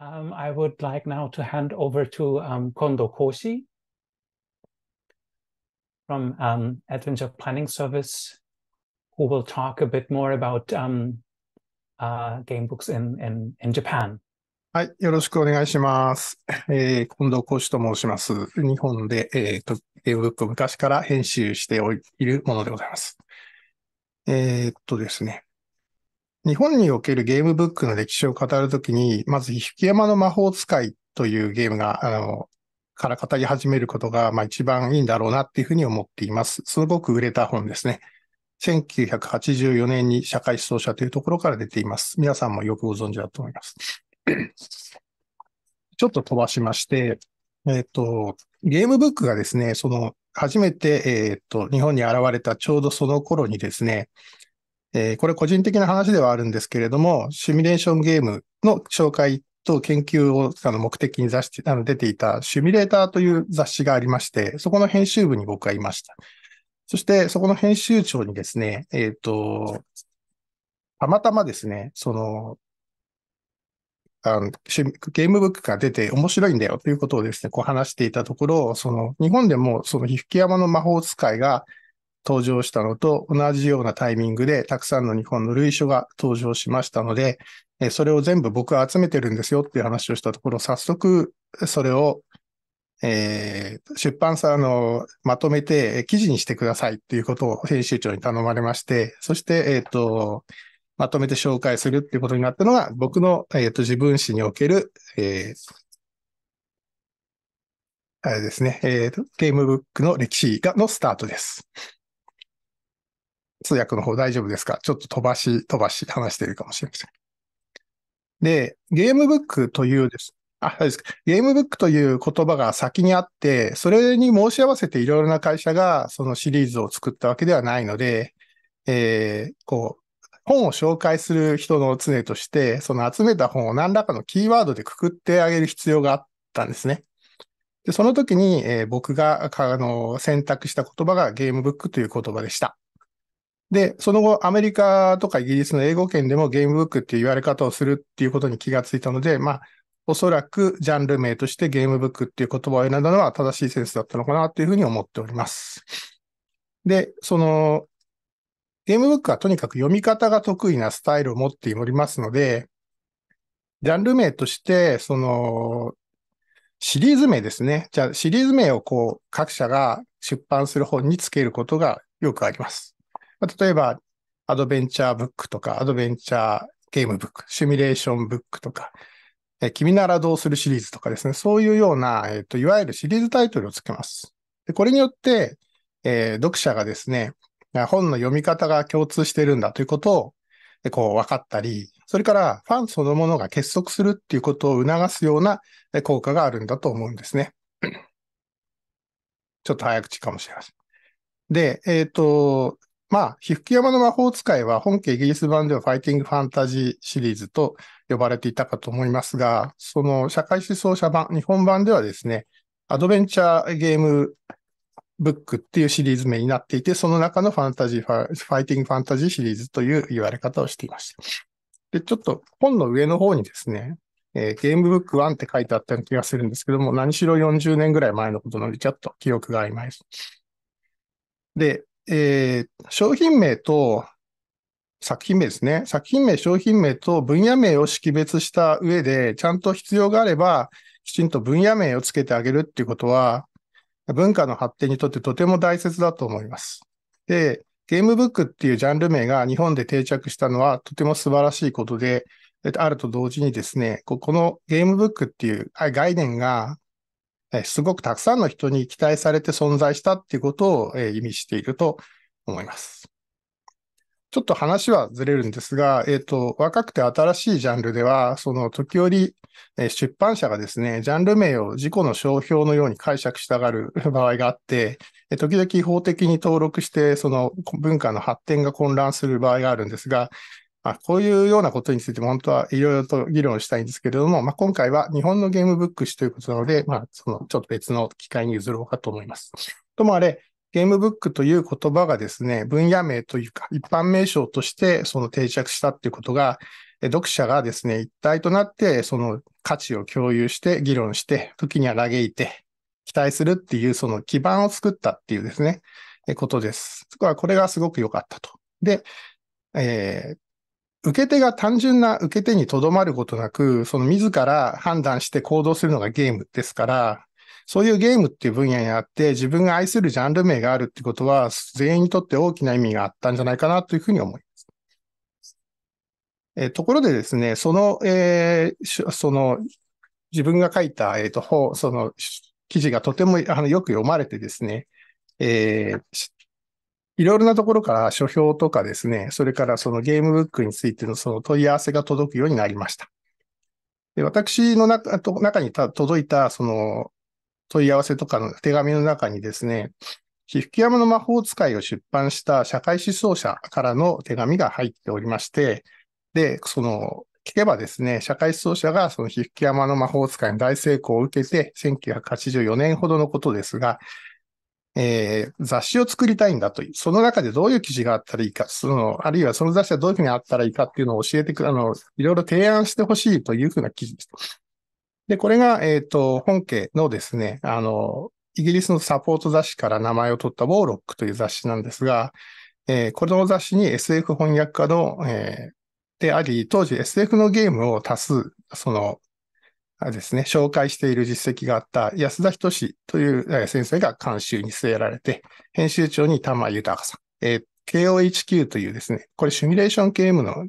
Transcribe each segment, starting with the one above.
Um, I would like now to hand over to um, Kondo Koshi from um, Adventure Planning Service, who will talk a bit more about um, uh, game books in, in, in Japan. はい。よろしくお願いします。えー、近藤講師と申します。日本で、えー、と、ゲームブックを昔から編集しておいるものでございます。えー、っとですね。日本におけるゲームブックの歴史を語るときに、まず、引山の魔法使いというゲームが、あの、から語り始めることが、まあ一番いいんだろうなっていうふうに思っています。すごく売れた本ですね。1984年に社会思想者というところから出ています。皆さんもよくご存知だと思います。ちょっと飛ばしまして、えっ、ー、と、ゲームブックがですね、その、初めて、えっ、ー、と、日本に現れたちょうどその頃にですね、えー、これ個人的な話ではあるんですけれども、シミュレーションゲームの紹介と研究をあの目的に出してあの出ていたシミュレーターという雑誌がありまして、そこの編集部に僕はいました。そして、そこの編集長にですね、えっ、ー、と、たまたまですね、その、あのゲームブックが出て面白いんだよということをですね、こう話していたところ、その日本でもそのふき山の魔法使いが登場したのと同じようなタイミングでたくさんの日本の類書が登場しましたので、それを全部僕は集めてるんですよっていう話をしたところ、早速それを、えー、出版社のまとめて記事にしてくださいっていうことを編集長に頼まれまして、そして、えっ、ー、と、まとめて紹介するっていうことになったのが、僕の、えっ、ー、と自分史における、えー、あれですね、えー、ゲームブックの歴史がのスタートです。通訳の方大丈夫ですかちょっと飛ばし飛ばし話してるかもしれません。で、ゲームブックというです。あ、そうですか。ゲームブックという言葉が先にあって、それに申し合わせていろいろな会社がそのシリーズを作ったわけではないので、えー、こう、本を紹介する人の常として、その集めた本を何らかのキーワードでくくってあげる必要があったんですね。で、その時に、えー、僕があの選択した言葉がゲームブックという言葉でした。で、その後、アメリカとかイギリスの英語圏でもゲームブックっていう言われ方をするっていうことに気がついたので、まあ、おそらくジャンル名としてゲームブックっていう言葉を選んだのは正しいセンスだったのかなというふうに思っております。で、その、ゲームブックはとにかく読み方が得意なスタイルを持っておりますので、ジャンル名として、その、シリーズ名ですね。じゃあ、シリーズ名をこう、各社が出版する本につけることがよくあります。まあ、例えば、アドベンチャーブックとか、アドベンチャーゲームブック、シミュレーションブックとか、え君ならどうするシリーズとかですね、そういうような、えっ、ー、と、いわゆるシリーズタイトルをつけます。でこれによって、えー、読者がですね、本の読み方が共通してるんだということを、こう分かったり、それからファンそのものが結束するっていうことを促すような効果があるんだと思うんですね。ちょっと早口かもしれません。で、えっ、ー、と、まあ、被服山の魔法使いは本家イギリス版ではファイティングファンタジーシリーズと呼ばれていたかと思いますが、その社会思想者版、日本版ではですね、アドベンチャーゲームブックっていうシリーズ名になっていて、その中のファンタジーファ、ファイティングファンタジーシリーズという言われ方をしていました。で、ちょっと本の上の方にですね、えー、ゲームブック1って書いてあったような気がするんですけども、何しろ40年ぐらい前のことなので、ちょっと記憶が曖昧です。で、えー、商品名と作品名ですね。作品名、商品名と分野名を識別した上で、ちゃんと必要があれば、きちんと分野名をつけてあげるっていうことは、文化の発展にとってとても大切だと思います。で、ゲームブックっていうジャンル名が日本で定着したのはとても素晴らしいことで、あると同時にですね、このゲームブックっていう概念がえすごくたくさんの人に期待されて存在したっていうことを、え意味していると思います。ちょっと話はずれるんですが、えっ、ー、と、若くて新しいジャンルでは、その時折、え出版社がですね、ジャンル名を自己の商標のように解釈したがる 場合があって、え時々法的に登録して、その文化の発展が混乱する場合があるんですが、まあ、こういうようなことについても本当はいろいろと議論したいんですけれども、まあ、今回は日本のゲームブック誌ということなので、まあ、そのちょっと別の機会に譲ろうかと思います。ともあれ、ゲームブックという言葉がですね、分野名というか一般名称としてその定着したっていうことが、読者がですね、一体となってその価値を共有して議論して、時には嘆いて、期待するっていうその基盤を作ったっていうですね、ことです。そこはこれがすごく良かったと。で、えー、受け手が単純な受け手にとどまることなく、その自ら判断して行動するのがゲームですから、そういうゲームっていう分野にあって、自分が愛するジャンル名があるってことは、全員にとって大きな意味があったんじゃないかなというふうに思います。えところでですね、その、えー、その、自分が書いた、えっ、ー、と、その、記事がとてもあのよく読まれてですね、えー、いろいろなところから書評とかですね、それからそのゲームブックについてのその問い合わせが届くようになりました。で私の中中に届いたその問い合わせとかの手紙の中にですね、被服山の魔法使いを出版した社会思想者からの手紙が入っておりまして、で、その、聞けばですね、社会思想者がその被服山の魔法使いの大成功を受けて、1984年ほどのことですが、えー、雑誌を作りたいんだという、その中でどういう記事があったらいいか、その、あるいはその雑誌はどういうふうにあったらいいかっていうのを教えてくあの、いろいろ提案してほしいというふうな記事です。で、これが、えっ、ー、と、本家のですね、あの、イギリスのサポート雑誌から名前を取ったウォーロックという雑誌なんですが、えー、この雑誌に SF 翻訳家の、えー、であり、当時 SF のゲームを多数、その、あれですね、紹介している実績があった安田仁という先生が監修に据えられて、編集長に玉豊さん、えー、KOHQ というですね、これシミュレーションゲームの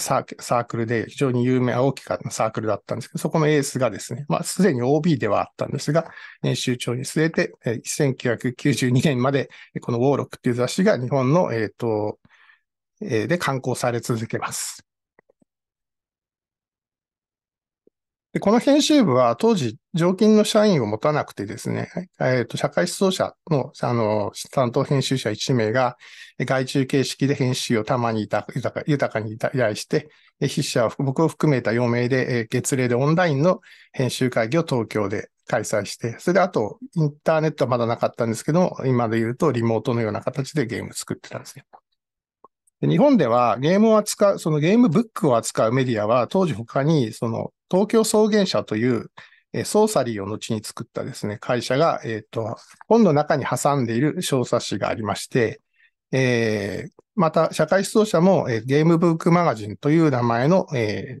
サークルで非常に有名、大きかったサークルだったんですけど、そこのエースがですね、まあすでに OB ではあったんですが、編集長に据えて、1992年までこのウォーロックという雑誌が日本の、えっ、ー、と、で刊行され続けます。で、この編集部は当時、常勤の社員を持たなくてですね、えっ、ー、と、社会思想者の、あの、担当編集者1名が、外注形式で編集をたまに豊か豊かに依頼して、筆者を僕を含めた4名で、えー、月例でオンラインの編集会議を東京で開催して、それであと、インターネットはまだなかったんですけど、今で言うとリモートのような形でゲーム作ってたんですね。日本ではゲームを扱う、そのゲームブックを扱うメディアは当時他にその東京草原社という、えー、ソーサリーを後に作ったですね、会社が、えっ、ー、と、本の中に挟んでいる小冊子がありまして、えー、また、社会思想者も、えー、ゲームブックマガジンという名前の、えー、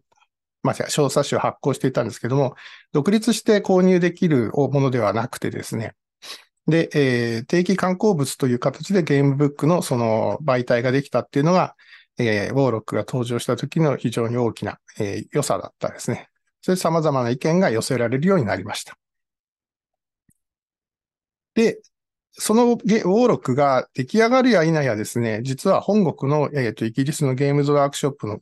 まあ、小冊子を発行していたんですけども、独立して購入できるものではなくてですね、で、えー、定期刊行物という形でゲームブックのその媒体ができたっていうのが、えー、ウォーロックが登場した時の非常に大きな、えー、良さだったですね。そういう様々な意見が寄せられるようになりました。で、そのウォーロックが出来上がるや否やですね、実は本国の、えーと、イギリスのゲームズワークショップの、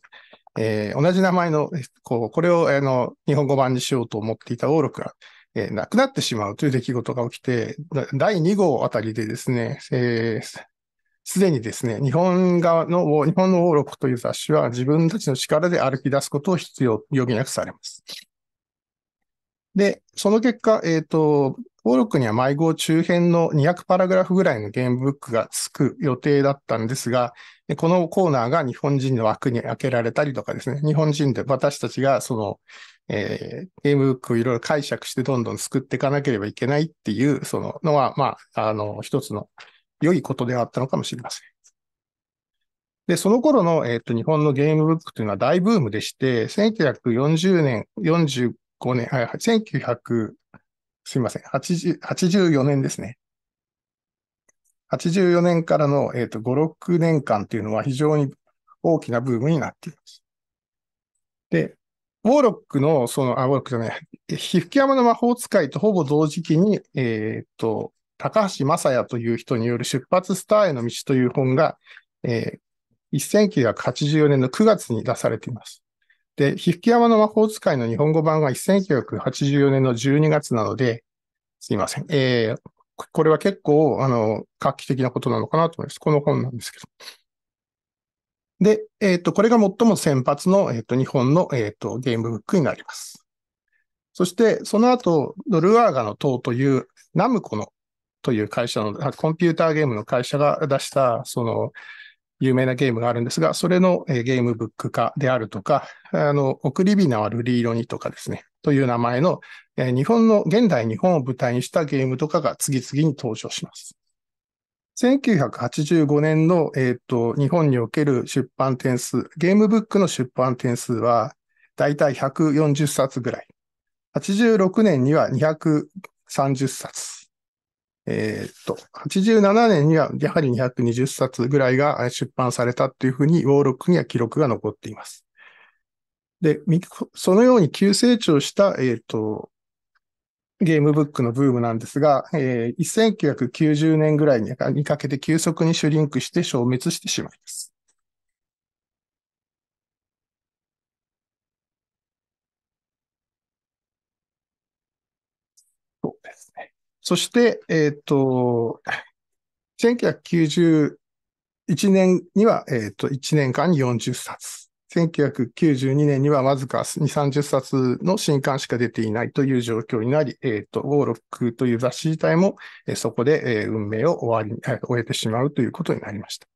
えー、同じ名前の、こうこれを、あの日本語版にしようと思っていたウォーロックが、えー、なくなってしまうという出来事が起きて、第2号あたりでですね、えー、すでにですね、日本側の、日本の王録という雑誌は自分たちの力で歩き出すことを必要、余儀なくされます。で、その結果、えっ、ー、と、王録には迷子中編の200パラグラフぐらいのゲームブックがつく予定だったんですが、このコーナーが日本人の枠に開けられたりとかですね、日本人で私たちがその、えー、ゲームブックをいろいろ解釈してどんどん作っていかなければいけないっていう、そののは、まあ、あの、一つの良いことであったのかもしれません。で、その頃の、えっ、ー、と、日本のゲームブックというのは大ブームでして、1940年、45年、はい、1900、すいません、8 4年ですね。84年からの、えっ、ー、と、5、6年間というのは非常に大きなブームになっています。で、ウォーロックの、その、あ、ウォーロックじゃない、皮膚山の魔法使いとほぼ同時期に、えっ、ー、と、高橋正也という人による出発スターへの道という本が、えー、1984年の9月に出されています。で、ふき山の魔法使いの日本語版が1984年の12月なので、すいません。えー、これは結構、あの、画期的なことなのかなと思います。この本なんですけど。で、えっ、ー、と、これが最も先発の、えっ、ー、と、日本の、えっ、ー、と、ゲームブックになります。そして、その後、ドルアーガの塔というナムコのという会社の、コンピューターゲームの会社が出した、その、有名なゲームがあるんですが、それのゲームブック化であるとか、あの、送り火はルリ色にとかですね、という名前の、日本の、現代日本を舞台にしたゲームとかが次々に登場します。1985年の、えっ、ー、と、日本における出版点数、ゲームブックの出版点数は、だいたい140冊ぐらい。86年には230冊。えー、っと、87年にはやはり220冊ぐらいが出版されたというふうに、ウォーロックには記録が残っています。で、そのように急成長した、えー、っと、ゲームブックのブームなんですが、えー、1990年ぐらいにかけて急速にシュリンクして消滅してしまいます。そして、えっ、ー、と、1991年には、えっ、ー、と、1年間に40冊。1992年にはわずか2、30冊の新刊しか出ていないという状況になり、えっ、ー、と、ウォーロックという雑誌自体も、えー、そこで、えー、運命を終わり、えー、終えてしまうということになりました。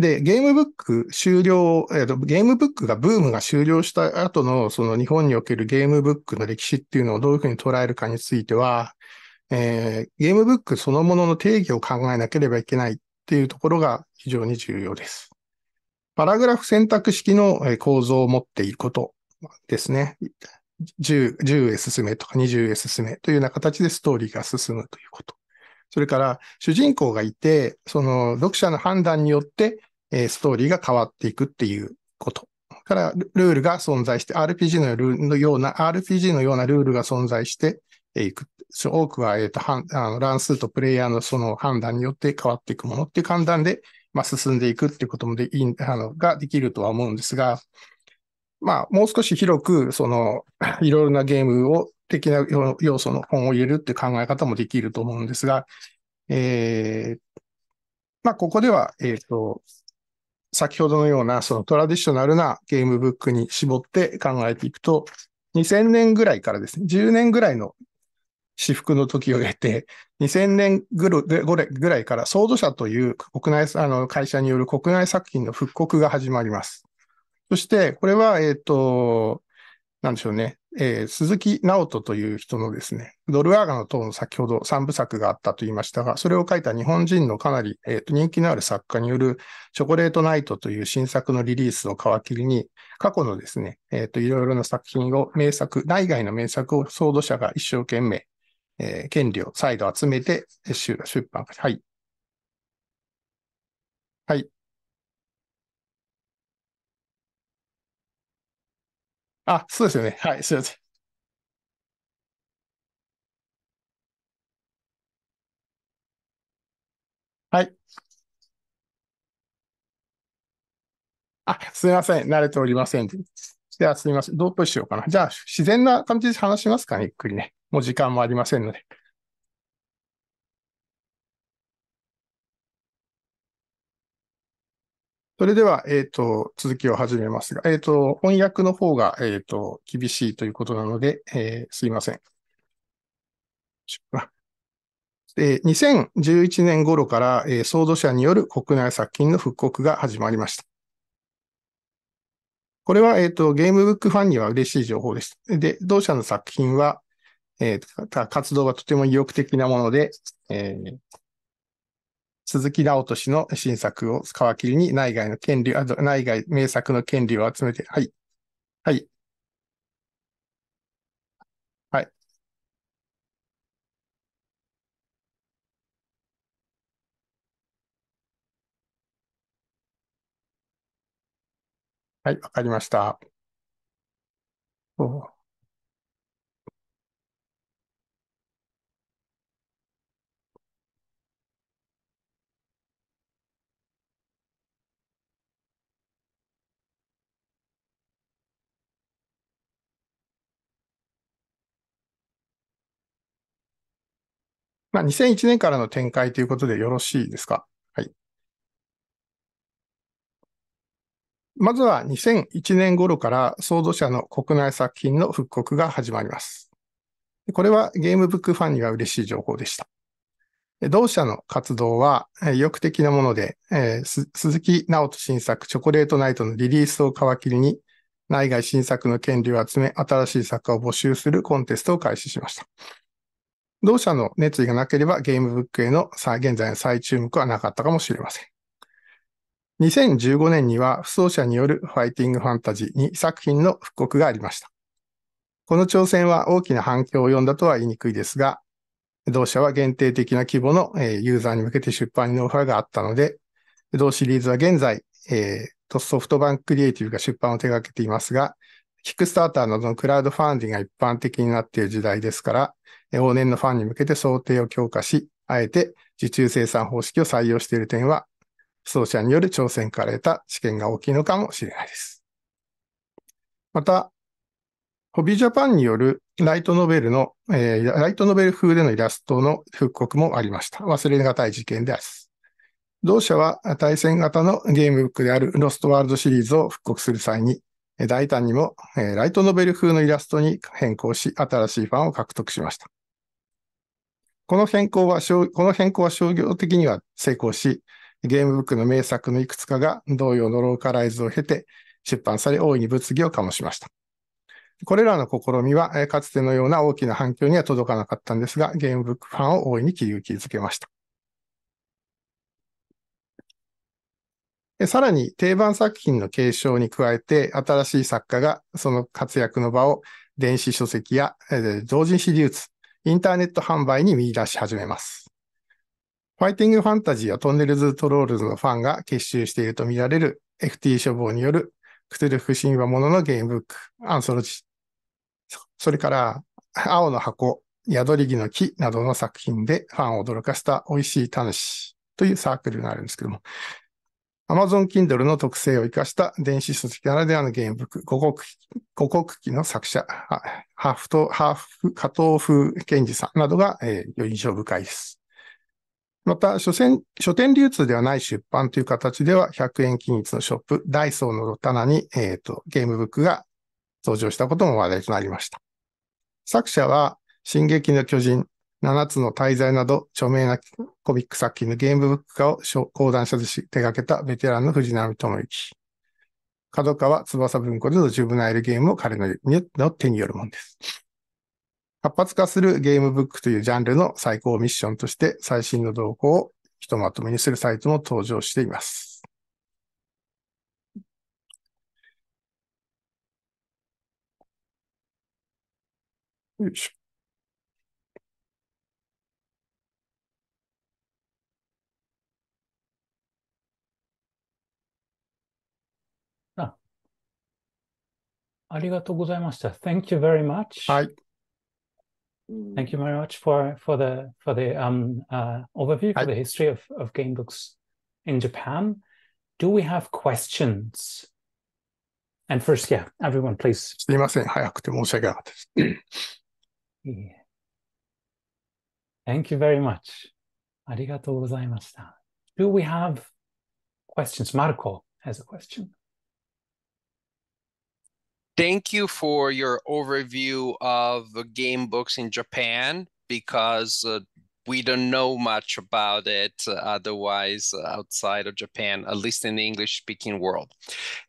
で、ゲームブック終了、えーと、ゲームブックがブームが終了した後の、その日本におけるゲームブックの歴史っていうのをどういうふうに捉えるかについては、えー、ゲームブックそのものの定義を考えなければいけないっていうところが非常に重要です。パラグラフ選択式の構造を持っていることですね。10, 10へ進めとか20へ進めというような形でストーリーが進むということ。それから主人公がいて、その読者の判断によってえストーリーが変わっていくっていうこと。から、ルールが存在して、RPG のルールのような、RPG のようなルールが存在していく。多くは、えっ、ー、と、はんあの乱数とプレイヤーのその判断によって変わっていくものっていう判断で、まあ、進んでいくっていうこともでいい、あの、ができるとは思うんですが、まあ、もう少し広く、その、いろいろなゲームを、的な要素の本を入れるっていう考え方もできると思うんですが、えー、まあ、ここでは、えっ、ー、と、先ほどのようなそのトラディショナルなゲームブックに絞って考えていくと、2000年ぐらいからですね、10年ぐらいの私服の時を経て、2000年ぐらいから、ソード社という国内、あの会社による国内作品の復刻が始まります。そして、これは、えっ、ー、と、なんでしょうね、えー、鈴木直人という人のですね、ドルアーガの塔の先ほど3部作があったと言いましたが、それを書いた日本人のかなり、えー、と人気のある作家によるチョコレートナイトという新作のリリースを皮切りに、過去のですね、えー、と、いろいろな作品を名作、内外の名作をード者が一生懸命、えー、権利を再度集めて出版、はい。はい。あ、そうですよね。はい、すいません。はい。あ、すみません。慣れておりません。では、すみません。どうしようかな。じゃあ、自然な感じで話しますかね、ゆっくりね。もう時間もありませんので。それでは、えっ、ー、と、続きを始めますが、えっ、ー、と、翻訳の方が、えっ、ー、と、厳しいということなので、えすいません。で2011年頃から、えー、創造者による国内作品の復刻が始まりました。これは、えっ、と、ゲームブックファンには嬉しい情報です。で、同社の作品は、えー、活動がとても意欲的なもので、えー、鈴木直人氏の新作を皮切りに内外の権利、あ内外名作の権利を集めて、はい。はい。はい。はい。わかりました。おまあ、2001年からの展開ということでよろしいですか。はい。まずは2001年頃から創造者の国内作品の復刻が始まります。これはゲームブックファンには嬉しい情報でした。同社の活動は意欲的なもので、えー、鈴木直人新作チョコレートナイトのリリースを皮切りに、内外新作の権利を集め、新しい作家を募集するコンテストを開始しました。同社の熱意がなければゲームブックへの現在の再注目はなかったかもしれません。2015年には、不走者によるファイティングファンタジーに作品の復刻がありました。この挑戦は大きな反響を呼んだとは言いにくいですが、同社は限定的な規模のユーザーに向けて出版にノウハウがあったので、同シリーズは現在、えー、ソフトバンククリエイティブが出版を手掛けていますが、キックスターターなどのクラウドファンディングが一般的になっている時代ですから、往年のファンに向けて想定を強化し、あえて受注生産方式を採用している点は、奏者による挑戦から得た知見が大きいのかもしれないです。また、ホビージャパンによるライトノベルの、えー、ライトノベル風でのイラストの復刻もありました。忘れがたい事件です。同社は対戦型のゲームブックであるロストワールドシリーズを復刻する際に、大胆にも、えー、ライトノベル風のイラストに変更し、新しいファンを獲得しました。この変更は、この変更は商業的には成功し、ゲームブックの名作のいくつかが同様のローカライズを経て出版され大いに物議を醸しました。これらの試みは、かつてのような大きな反響には届かなかったんですが、ゲームブックファンを大いに勇気づけました。さらに定番作品の継承に加えて、新しい作家がその活躍の場を電子書籍や同人誌流通、インターネット販売に見出し始めます。ファイティングファンタジーやトンネルズ・トロールズのファンが結集しているとみられる FT 処方によるクトゥルフ神話もののゲームブック、アンソロジー。それから、青の箱、宿り木の木などの作品でファンを驚かした美味しい楽しというサークルがあるんですけども、Amazon Kindle の特性を生かした電子書籍ならではのゲームブ五ク、五国記の作者、ハーフと、ハーフ、加藤風賢治さんなどが、えー、印象深いです。また書店、書店流通ではない出版という形では、100円均一のショップ、ダイソーの棚に、えーとゲームブックが登場したことも話題となりました。作者は、進撃の巨人、7つの滞在など、著名なコミック作品のゲームブック化を講談社で手掛けたベテランの藤波智之。角川翼文庫でのジュブナイルゲームを彼の手によるものです。活発化するゲームブックというジャンルの最高ミッションとして最新の動向をひとまとめにするサイトも登場しています。よいしょ。ありがとうございました。Thank you very much. はい。Thank you very much for, for the, for the um, uh, overview for the history of, of game books in Japan. Do we have questions? And first, yeah, everyone, please. すみません。早くて申し訳なかったです。yeah. Thank you very much. ありがとうございました。Do we have questions? Marco has a question. Thank you for your overview of game books in Japan because uh, we don't know much about it uh, otherwise uh, outside of Japan, at least in the English speaking world.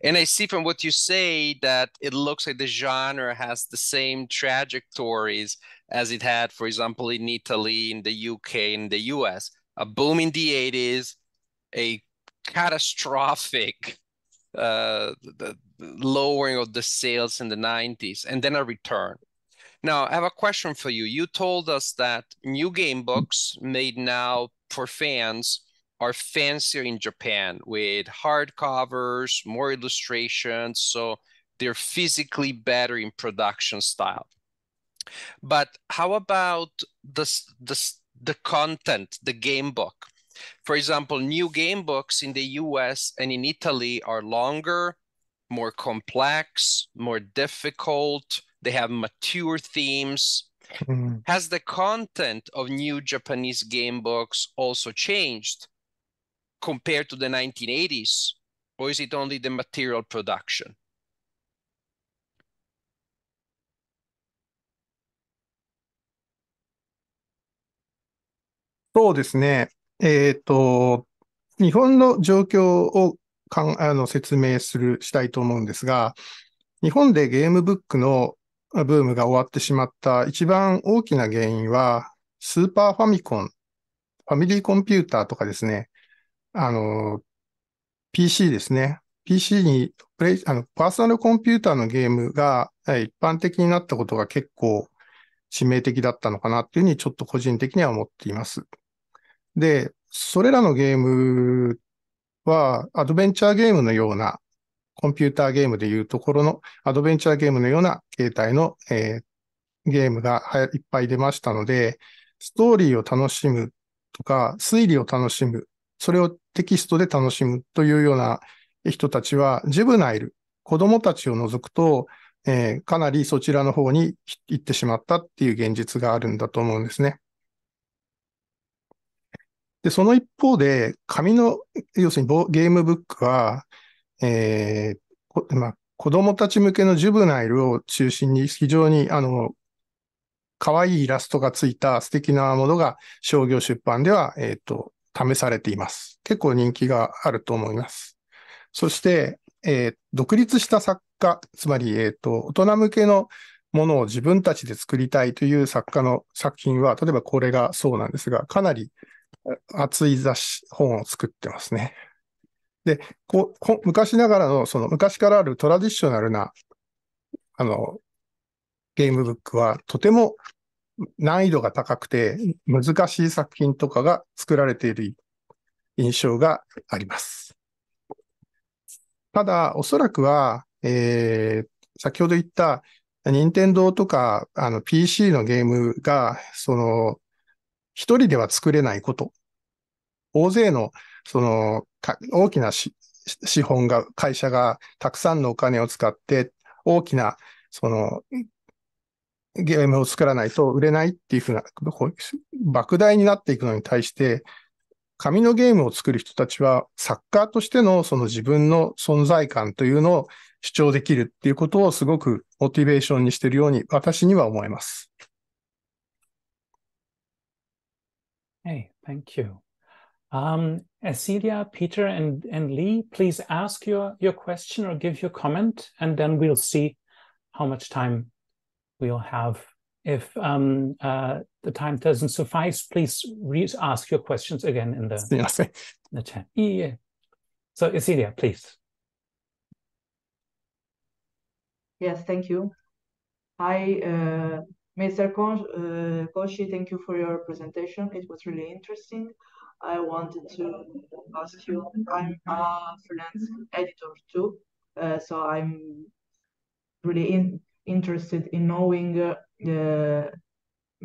And I see from what you say that it looks like the genre has the same trajectories as it had, for example, in Italy, in the UK, in the US. A boom in the 80s, a catastrophic uh, the, lowering of the sales in the 90s and then a return. Now, I have a question for you. You told us that new game books made now for fans are fancier in Japan with hardcovers, more illustrations, so they're physically better in production style. But how about the, the, the content, the game book? For example, new game books in the US and in Italy are longer, more complex, more difficult. They have mature themes. Mm-hmm. Has the content of new Japanese game books also changed compared to the 1980s? Or is it only the material production? そうですね。えっ、ー、と、日本の状況をかんあの説明する、したいと思うんですが、日本でゲームブックのブームが終わってしまった一番大きな原因は、スーパーファミコン、ファミリーコンピューターとかですね、あの、PC ですね。PC にプレイ、あの、パーソナルコンピューターのゲームが一般的になったことが結構致命的だったのかなっていうふうにちょっと個人的には思っています。で、それらのゲームは、アドベンチャーゲームのような、コンピューターゲームでいうところの、アドベンチャーゲームのような形態の、えー、ゲームがいっぱい出ましたので、ストーリーを楽しむとか、推理を楽しむ、それをテキストで楽しむというような人たちは、ジブナイル、子供たちを除くと、えー、かなりそちらの方に行ってしまったっていう現実があるんだと思うんですね。で、その一方で、紙の、要するにゲームブックは、えー、まあ、子供たち向けのジュブナイルを中心に非常に、あの、可愛いイラストがついた素敵なものが商業出版では、えっ、ー、と、試されています。結構人気があると思います。そして、えー、独立した作家、つまり、えっ、ー、と、大人向けのものを自分たちで作りたいという作家の作品は、例えばこれがそうなんですが、かなり熱い雑誌、本を作ってますね。で、こう昔ながらの、その昔からあるトラディショナルな、あの、ゲームブックはとても難易度が高くて難しい作品とかが作られている印象があります。ただ、おそらくは、えー、先ほど言った、任天堂とか、あの、PC のゲームが、その、一人では作れないこと。大勢の、その、大きな資本が、会社がたくさんのお金を使って、大きな、その、ゲームを作らないと売れないっていうふうな、莫大になっていくのに対して、紙のゲームを作る人たちは、サッカーとしてのその自分の存在感というのを主張できるっていうことをすごくモチベーションにしているように私には思えます。Hey, thank you. Um, Peter, and, and Lee, please ask your, your question or give your comment, and then we'll see how much time we'll have. If um, uh, the time doesn't suffice, please ask your questions again in the, yeah, in the chat. Yeah. So, Cecilia, please. Yes, thank you. I uh, Mr. Koshi, uh, thank you for your presentation. It was really interesting. I wanted to ask you, I'm a freelance editor too, uh, so I'm really in, interested in knowing uh, the,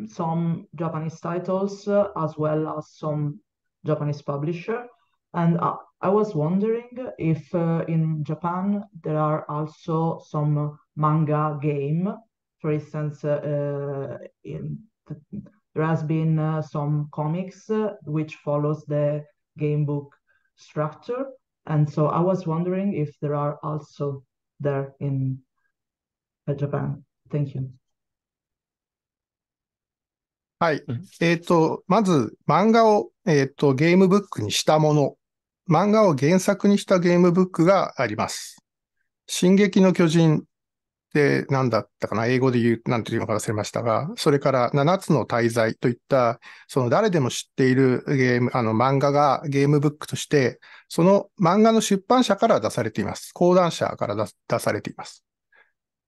some Japanese titles uh, as well as some Japanese publisher. And I was wondering if uh, in Japan there are also some manga game for instance, in, there has been some comics which follows the game book structure. And so I was wondering if there are also there in Japan. Thank you. はい。えっ、ー、と、まず、漫画を、えっ、ー、と、ゲームブックにしたもの。漫画を原作にしたゲームブックがあります。進撃の巨人で、何だったかな、英語で言う、なんていうのか忘れましたが、それから7つの滞在といった、その誰でも知っているゲーム、あの漫画がゲームブックとして、その漫画の出版社から出されています。講談社から出されています。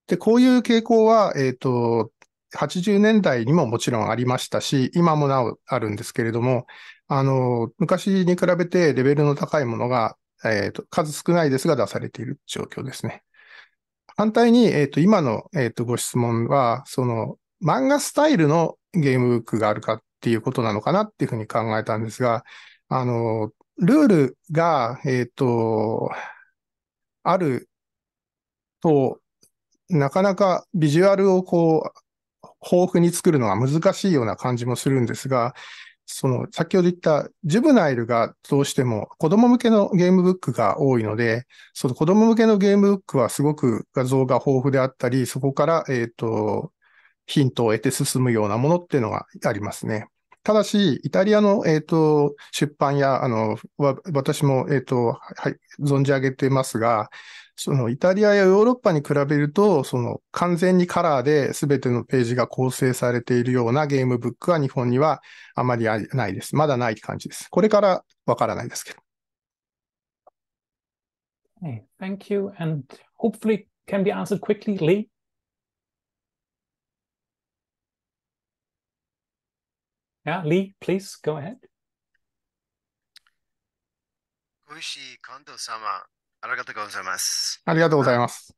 で、こういう傾向は、えっ、ー、と、80年代にももちろんありましたし、今もなおあるんですけれども、あの、昔に比べてレベルの高いものが、えっ、ー、と、数少ないですが出されている状況ですね。反対に、えっ、ー、と、今の、えっ、ー、と、ご質問は、その、漫画スタイルのゲームブックがあるかっていうことなのかなっていうふうに考えたんですが、あの、ルールが、えっ、ー、と、あると、なかなかビジュアルをこう、豊富に作るのは難しいような感じもするんですが、その、先ほど言ったジュブナイルがどうしても子供向けのゲームブックが多いので、その子供向けのゲームブックはすごく画像が豊富であったり、そこから、えっ、と、ヒントを得て進むようなものっていうのがありますね。ただし、イタリアの、えっ、ー、と、出版や、あの、私も、えっ、ー、と、はい、存じ上げてますが、そのイタリアやヨーロッパに比べると、その完全にカラーで全てのページが構成されているようなゲームブックは日本にはあまりないです。まだない感じです。これからわからないですけど。Hey, thank you, and hopefully can be answered quickly, Lee. Yeah, Lee, please go ahead. いしい、感動様。ありがとうございます。ありがとうございます。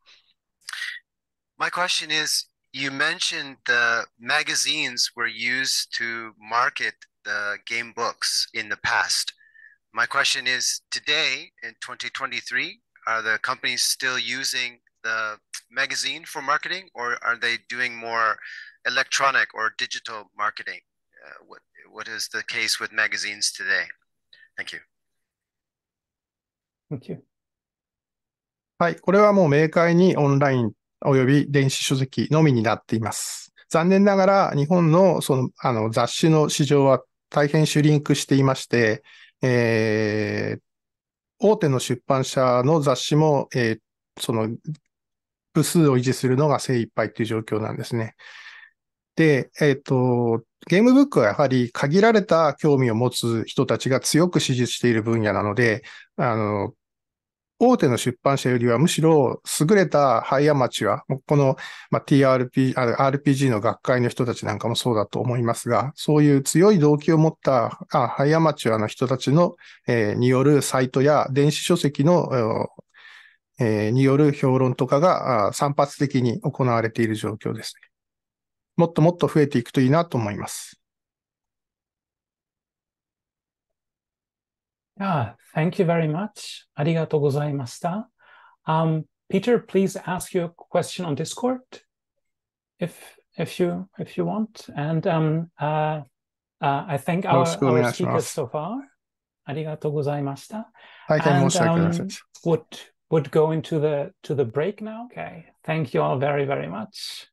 My question is, you mentioned the magazines were used to market the game books in the past. My question is, today in 2023, are the companies still using the magazine for marketing, or are they doing more electronic or digital marketing? Uh, what what is the case with magazines today? Thank you. Thank you. はい。これはもう明快にオンライン及び電子書籍のみになっています。残念ながら日本のそのあの雑誌の市場は大変シュリンクしていまして、えー、大手の出版社の雑誌も、えー、その部数を維持するのが精一杯という状況なんですね。で、えっ、ー、と、ゲームブックはやはり限られた興味を持つ人たちが強く支持している分野なので、あの、大手の出版社よりはむしろ優れたハイアマチュア、この、まあ、TRP、RPG の学会の人たちなんかもそうだと思いますが、そういう強い動機を持ったあハイアマチュアの人たちの、えー、によるサイトや電子書籍の、えー、による評論とかが散発的に行われている状況ですね。もっともっと増えていくといいなと思います。いや、Thank you very much. ありがとうございました。Um, Peter, please ask your question on Discord if if you if you want. And um, uh, uh, I thank our, our speakers so far. ありがとうございました。Thank you. And, um, would would go into the to the break now. Okay. Thank you all very very much.